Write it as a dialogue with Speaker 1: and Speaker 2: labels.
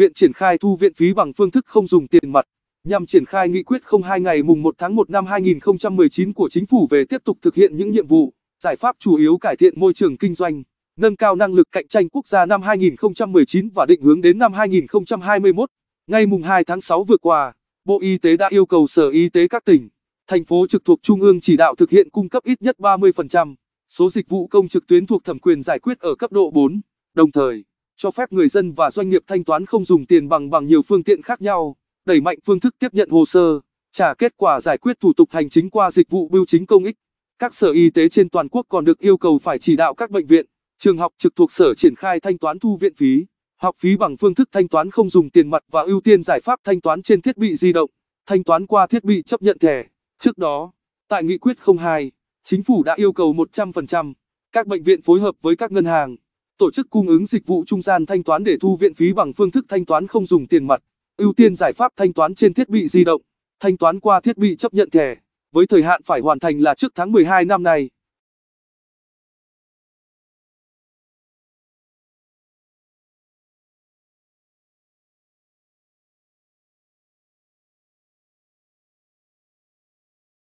Speaker 1: Viện triển khai thu viện phí bằng phương thức không dùng tiền mặt, nhằm triển khai nghị quyết 02 ngày mùng 1 tháng 1 năm 2019 của chính phủ về tiếp tục thực hiện những nhiệm vụ, giải pháp chủ yếu cải thiện môi trường kinh doanh, nâng cao năng lực cạnh tranh quốc gia năm 2019 và định hướng đến năm 2021. Ngày mùng 2 tháng 6 vừa qua, Bộ Y tế đã yêu cầu Sở Y tế các tỉnh, thành phố trực thuộc trung ương chỉ đạo thực hiện cung cấp ít nhất 30% số dịch vụ công trực tuyến thuộc thẩm quyền giải quyết ở cấp độ 4, đồng thời cho phép người dân và doanh nghiệp thanh toán không dùng tiền bằng bằng nhiều phương tiện khác nhau, đẩy mạnh phương thức tiếp nhận hồ sơ, trả kết quả giải quyết thủ tục hành chính qua dịch vụ bưu chính công ích. Các sở y tế trên toàn quốc còn được yêu cầu phải chỉ đạo các bệnh viện, trường học trực thuộc sở triển khai thanh toán thu viện phí, học phí bằng phương thức thanh toán không dùng tiền mặt và ưu tiên giải pháp thanh toán trên thiết bị di động, thanh toán qua thiết bị chấp nhận thẻ. Trước đó, tại nghị quyết 02, chính phủ đã yêu cầu 100% các bệnh viện phối hợp với các ngân hàng tổ chức cung ứng dịch vụ trung gian thanh toán để thu viện phí bằng phương thức thanh toán không dùng tiền mặt, ưu tiên giải pháp thanh toán trên thiết bị di động, thanh toán qua thiết bị chấp nhận thẻ, với thời hạn phải hoàn thành là trước tháng 12 năm nay.